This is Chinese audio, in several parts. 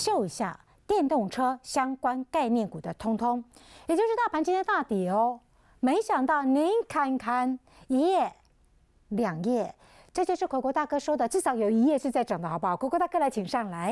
秀一下电动车相关概念股的通通，也就是大盘今天大跌哦。没想到您看看一页、两页。这就是国国大哥说的，至少有一页是在涨的，好不好？国国大哥来，请上来。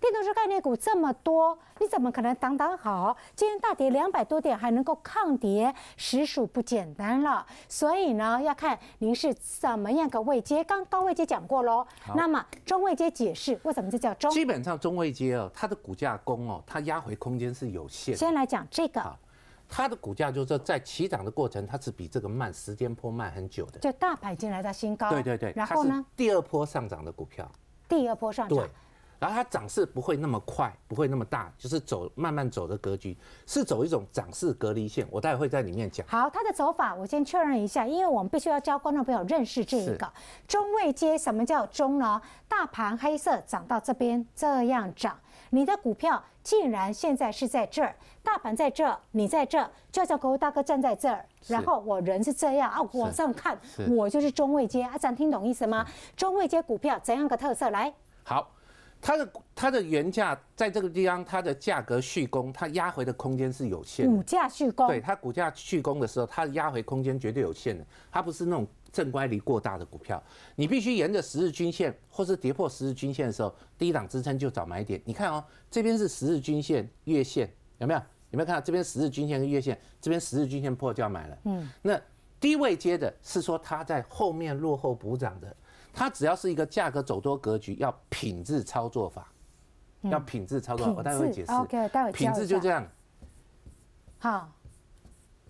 电动车概念股这么多，你怎么可能挡挡好？今天大跌两百多点还能够抗跌，实属不简单了。所以呢，要看您是怎么样个位阶。刚高位阶讲过喽，那么中位阶解释为什么这叫中？基本上中位阶哦，它的股价攻哦，它压回空间是有限。先来讲这个。它的股价就是在起涨的过程，它是比这个慢，时间波慢很久的。就大盘进来到新高，对对对，然后呢？第二波上涨的股票。第二波上涨。然后它涨势不会那么快，不会那么大，就是走慢慢走的格局，是走一种涨势隔离线。我待会会在里面讲。好，它的走法我先确认一下，因为我们必须要教观众朋友认识这一个中位阶。什么叫中呢？大盘黑色涨到这边这样涨。你的股票竟然现在是在这儿，大盘在这，儿，你在这，就叫各位大哥站在这儿，然后我人是这样啊，往上看，我就是中位阶啊，这样听懂意思吗？中位阶股票怎样个特色？来，好，它的它的原价在这个地方，它的价格续供，它压回的空间是有限。股价续供，对它股价续供的时候，它压回空间绝对有限的，它不是那种。正乖离过大的股票，你必须沿着十日均线，或是跌破十日均线的时候，低档支撑就找买点。你看哦，这边是十日均线、月线，有没有？有没有看到这边十日均线跟月线？这边十日均线破就要买了。嗯，那低位接的是说它在后面落后补涨的，它只要是一个价格走多格局，要品质操作法，要品质操作。我待会解释。o k 待会品质就这样。好，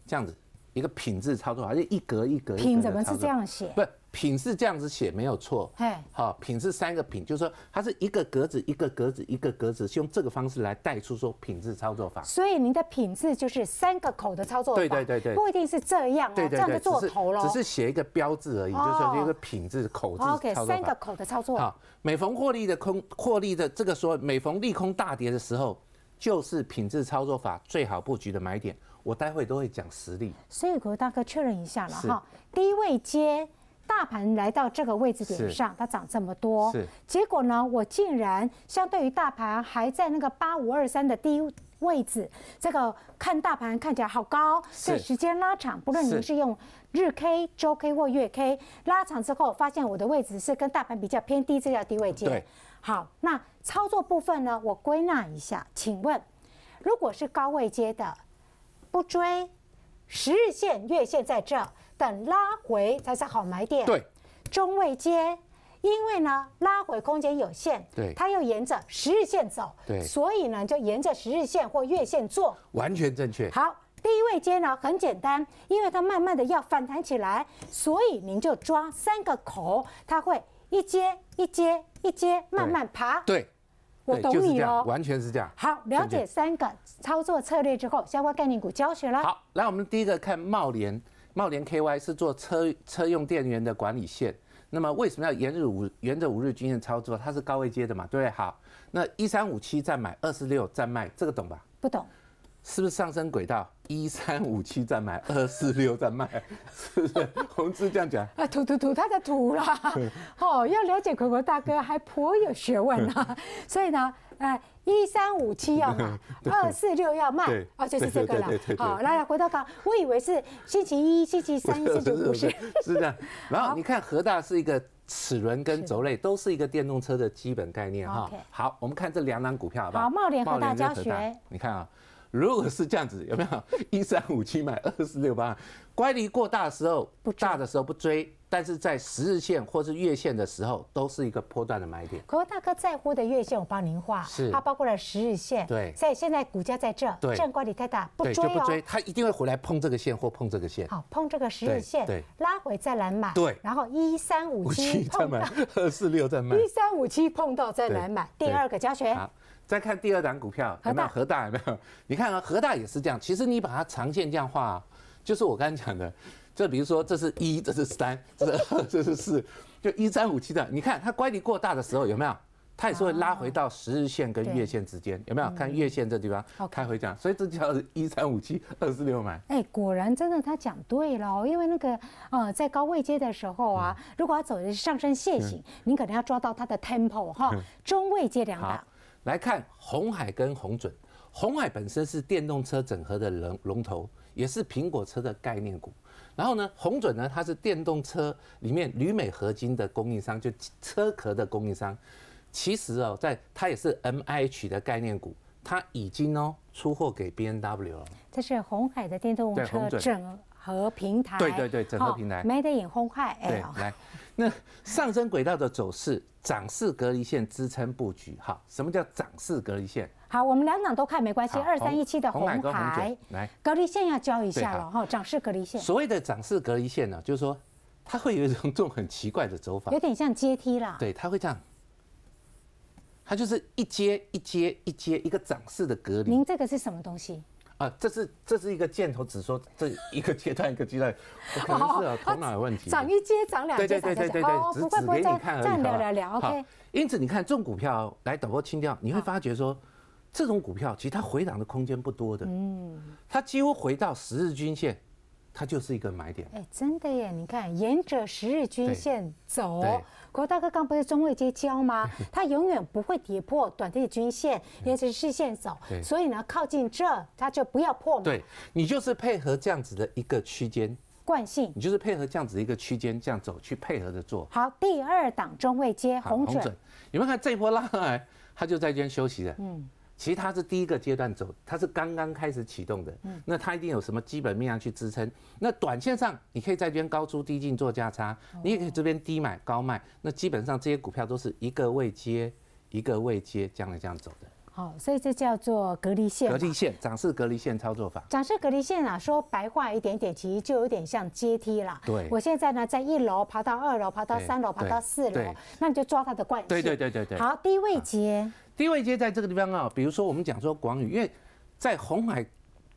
这样子。一个品质操作法就一格一格，品怎么是这样写？不品是这样子写没有错。好，品是三个品，就是说它是一个格子，一个格子，一个格子，是用这个方式来带出说品质操作法。所以您的品质就是三个口的操作法。对对对对。不一定是这样哦，这样做头了，只是写一个标志而已，就是有一个品质口字操作法。三个口的操作。好，每逢获利的空获利的这个说每逢利空大跌的时候，就是品质操作法最好布局的买点。我待会都会讲实力。所以我大哥确认一下了哈。低位接，大盘来到这个位置点上，它涨这么多，结果呢，我竟然相对于大盘还在那个八五二三的低位置。这个看大盘看起来好高，这时间拉长，不论您是用日 K、周 K 或月 K 拉长之后，发现我的位置是跟大盘比较偏低，这叫低位接。好，那操作部分呢，我归纳一下，请问，如果是高位接的。不追，十日线、月线在这，等拉回才是好买点。对，中位阶，因为呢，拉回空间有限，对，它又沿着十日线走，对，所以呢，就沿着十日线或月线做，完全正确。好，低位阶呢很简单，因为它慢慢的要反弹起来，所以您就抓三个口，它会一接一接一接慢慢爬，对。我懂你哦，完全是这样。好，了解三个操作策略之后，相关概念股教学了。好，来我们第一个看茂联，茂联 KY 是做车车用电源的管理线。那么为什么要沿著五沿着五日均线操作？它是高位接的嘛，对不对？好，那一三五七再买，二四六再卖，这个懂吧？不懂。是不是上升轨道？一三五七再买，二四六再卖，是不是？红志这样讲 啊？土土吐，他在土啦！哦，要了解国博大哥还颇有学问啊，所以呢，哎，一三五七要买，二四六要卖，哦，就是这个了。好，来来，回头讲，我以为是星期一、星期三星期五是是这样。然后你看，和大是一个齿轮跟轴类，都是一个电动车的基本概念哈。好，我们看这两档股票好不好？好，茂联和大家学，你看啊。如果是这样子，有没有 一三五七买二四六八？乖离过大的时候，大的时候不追，但是在十日线或是月线的时候，都是一个波段的买点。可大哥在乎的月线，我帮您画，它包括了十日线。对，在现在股价在这，这乖离太大，不追就不追，它一定会回来碰这个线或碰这个线。好，碰这个十日线，拉回再来买。对，然后一三五七碰到二四六再买。一三五七碰到再来买，第二个加权。再看第二档股票，有没有核大？有没有？你看啊，核大也是这样。其实你把它长线这样画，就是我刚才讲的，就比如说这是一，这是三，这是 这是四，就一三五七的。你看它乖离过大的时候有没有？它也是会拉回到十日线跟月线之间，有没有？看月线这地方开回降，所以这叫一三五七二四六买。哎，果然真的，他讲对了，因为那个呃，在高位接的时候啊，如果要走的是上升线型，你可能要抓到它的 temple 哈，中位接两档。来看红海跟红准，红海本身是电动车整合的龙龙头，也是苹果车的概念股。然后呢，红准呢，它是电动车里面铝镁合金的供应商，就车壳的供应商。其实哦，在它也是 M I H 的概念股，它已经哦出货给 B N W 了。这是红海的电动车整。和平台对对对，整合平台。Made in 对，来，那上升轨道的走势，涨势隔离线支撑布局哈。什么叫涨势隔离线？好，我们两档都看没关系。二三一七的红海。来，隔离线要教一下了哈，涨势隔离线。所谓的涨势隔离线呢，就是说它会有一种这种很奇怪的走法，有点像阶梯啦。对，它会这样，它就是一阶一阶一阶一个涨势的隔离。您这个是什么东西？啊，这是这是一个箭头，只说这一个阶段一个阶段，我能是啊，头脑有问题。涨一阶，涨两阶，对对对对对只只给你看而已。，OK。因此你看重股票来导播清掉，你会发觉说，这种股票其实它回档的空间不多的，嗯，它几乎回到十日均线，它就是一个买点。哎，真的耶！你看沿着十日均线走。国大哥刚不是中位接交吗？它 永远不会跌破短的均线，一直是线走。所以呢，靠近这它就不要破。对，你就是配合这样子的一个区间惯性，你就是配合这样子一个区间这样走，去配合着做。好，第二档中位接红准，你们看这波拉上来，它就在间休息的。嗯。其实它是第一个阶段走，它是刚刚开始启动的，嗯，那它一定有什么基本面去支撑。那短线上，你可以在这边高出低进做价差，你也可以这边低买高卖，那基本上这些股票都是一个未接，一个未接这样这样走的。好，所以这叫做隔离线。隔离线，展示隔离线操作法。展示隔离线啊，说白话一点点，其实就有点像阶梯啦。对。我现在呢，在一楼爬到二楼，爬到三楼，爬到四楼，那你就抓它的惯性。对对对对对。好，低位阶。低位阶在这个地方啊，比如说我们讲说广宇，因为在红海，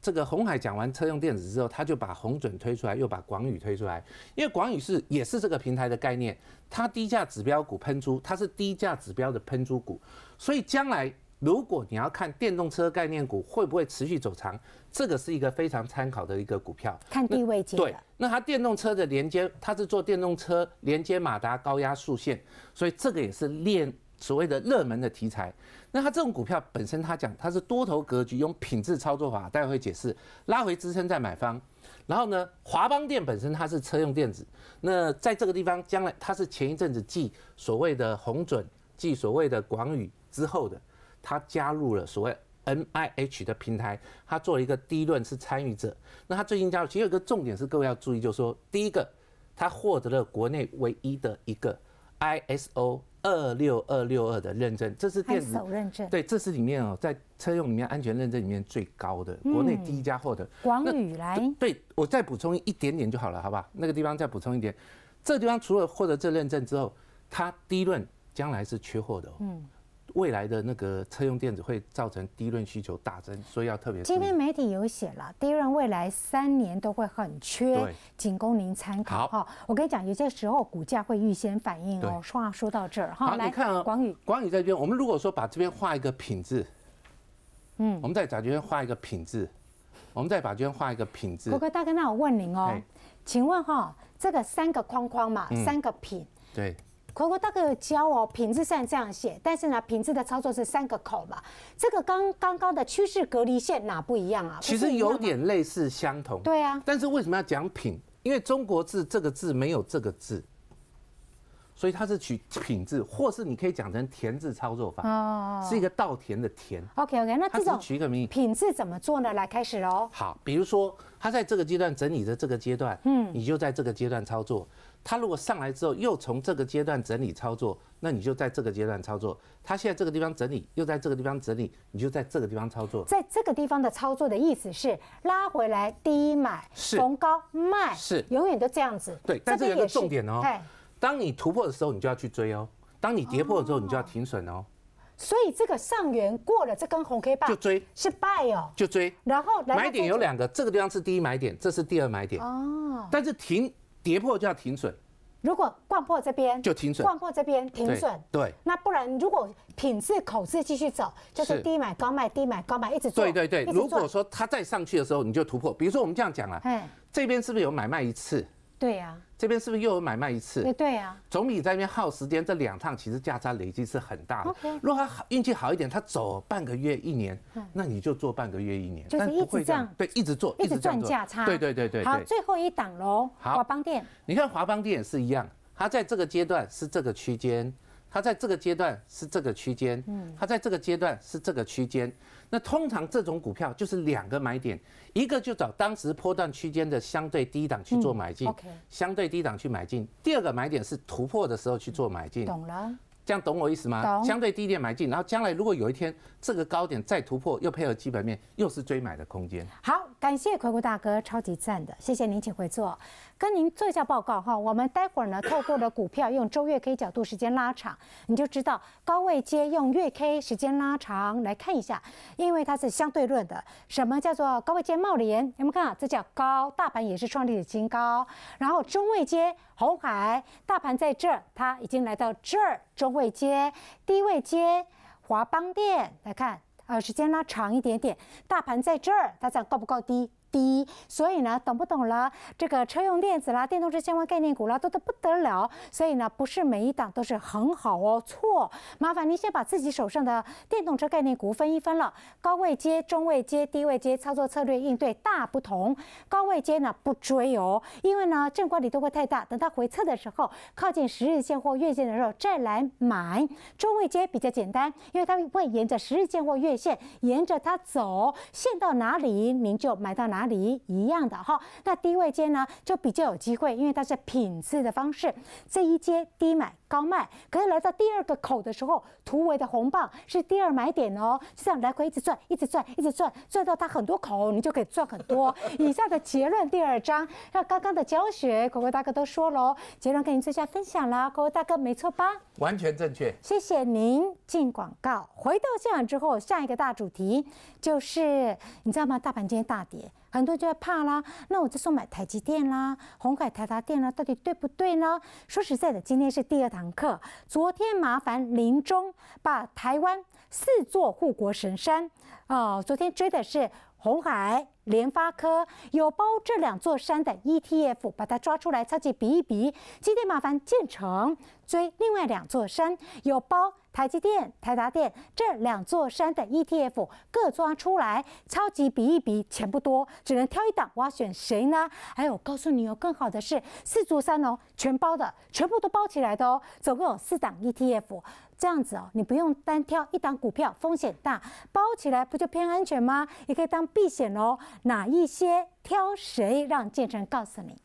这个红海讲完车用电子之后，他就把红准推出来，又把广宇推出来。因为广宇是也是这个平台的概念，它低价指标股喷出，它是低价指标的喷出股，所以将来。如果你要看电动车概念股会不会持续走强，这个是一个非常参考的一个股票，看地位对，那它电动车的连接，它是做电动车连接马达高压束线，所以这个也是链所谓的热门的题材。那它这种股票本身，它讲它是多头格局，用品质操作法，待会会解释。拉回支撑再买方，然后呢，华邦电本身它是车用电子，那在这个地方将来它是前一阵子继所谓的红准继所谓的广宇之后的。他加入了所谓 NIH 的平台，他做了一个第一轮是参与者。那他最近加入，其实有一个重点是各位要注意，就是说第一个，他获得了国内唯一的一个 ISO 二六二六二的认证，这是电子认证。对，这是里面哦，在车用里面安全认证里面最高的，国内第一家获得。广宇来，对我再补充一点点就好了，好不好？那个地方再补充一点。这地方除了获得这认证之后，他第一轮将来是缺货的。嗯。未来的那个车用电子会造成低润需求大增，所以要特别。今天媒体有写了，低润未来三年都会很缺，仅供您参考哈。我跟你讲，有些时候股价会预先反应哦。话说到这儿哈，来，广宇，广宇在这边，我们如果说把这边画一个品质，嗯，我们在找这边画一个品质，我们再把这边画一个品质。郭哥大哥，那我问您哦，请问哈，这个三个框框嘛，三个品，对。国国大哥教哦，品质上这样写，但是呢，品质的操作是三个口嘛？这个刚刚刚的趋势隔离线哪不一样啊？其实有点类似相同。对啊。但是为什么要讲品？因为中国字这个字没有这个字，所以它是取品质，或是你可以讲成田字操作法哦，是一个稻田的田。OK OK，那这种取一个名，品质怎么做呢？来开始喽。好，比如说他在这个阶段整理的这个阶段，嗯，你就在这个阶段操作。它如果上来之后，又从这个阶段整理操作，那你就在这个阶段操作。它现在这个地方整理，又在这个地方整理，你就在这个地方操作。在这个地方的操作的意思是拉回来低买，逢高卖，是永远都这样子。对，但是有个重点哦，当你突破的时候，你就要去追哦；当你跌破的时候，你就要停损哦。所以这个上缘过了这根红 K 棒，就追是败哦，就追。然后买点有两个，这个地方是第一买点，这是第二买点。哦，但是停。跌破就要停损，如果灌破这边就停损，灌破这边停损。对，那不然如果品质口子继续走，就是低买高卖，低买高买一直做。对对对，如果说它再上去的时候，你就突破。比如说我们这样讲嗯，这边是不是有买卖一次？对呀，这边是不是又有买卖一次？对呀，总比在那边耗时间，这两趟其实价差累积是很大的。如果他运气好一点，他走半个月、一年，那你就做半个月、一年，就是一直这样，对，一直做，一直赚价差。对对对对，好，最后一档喽，华邦店。你看华邦也是一样，它在这个阶段是这个区间。它在这个阶段是这个区间，嗯，它在这个阶段是这个区间。那通常这种股票就是两个买点，一个就找当时波段区间的相对低档去做买进，相对低档去买进。第二个买点是突破的时候去做买进，懂了？这样懂我意思吗？相对低点买进，然后将来如果有一天这个高点再突破，又配合基本面，又是追买的空间。好。感谢葵谷大哥，超级赞的，谢谢您，请回座。跟您做一下报告哈，我们待会儿呢，透过了股票用周月 K 角度，时间拉长，你就知道高位阶用月 K 时间拉长来看一下，因为它是相对论的。什么叫做高位阶帽联？你们看啊，这叫高，大盘也是创历史新高。然后中位阶，红海，大盘在这，它已经来到这儿，中位阶，低位阶，华邦电，来看。呃，时间拉长一点点，大盘在这儿，大家高不高低？低，所以呢，懂不懂了？这个车用电子啦，电动车相关概念股啦，多得不得了。所以呢，不是每一档都是很好哦。错，麻烦您先把自己手上的电动车概念股分一分了。高位接、中位接、低位接，操作策略应对大不同。高位接呢不追哦，因为呢正关理都会太大，等它回测的时候，靠近十日线或月线的时候再来买。中位接比较简单，因为它会沿着十日线或月线，沿着它走，线到哪里，您就买到哪。哪里一样的哈？那低位阶呢，就比较有机会，因为它是品质的方式，这一阶低买。高卖，可是来到第二个口的时候，突围的红棒是第二买点哦。就这样来回一直转，一直转，一直转，转到它很多口，你就可以赚很多。以上的结论，第二章，那刚刚的教学，各位大哥都说了，结论跟你做下分享啦，各位大哥没错吧？完全正确。谢谢您。进广告。回到现场之后，下一个大主题就是，你知道吗？大盘今天大跌，很多人就在怕啦。那我这时候买台积电啦，红海台达电啦，到底对不对呢？说实在的，今天是第二台。堂克昨天麻烦林中把台湾四座护国神山，哦，昨天追的是红海、联发科，有包这两座山的 ETF，把它抓出来，超级比一比。今天麻烦建成追另外两座山，有包。台积电、台达电这两座山的 ETF 各抓出来，超级比一比，钱不多，只能挑一档。我要选谁呢？还有，告诉你有更好的是四座山哦，全包的，全部都包起来的哦，总共有四档 ETF，这样子哦，你不用单挑一档股票，风险大，包起来不就偏安全吗？也可以当避险哦。哪一些？挑谁？让建成告诉你。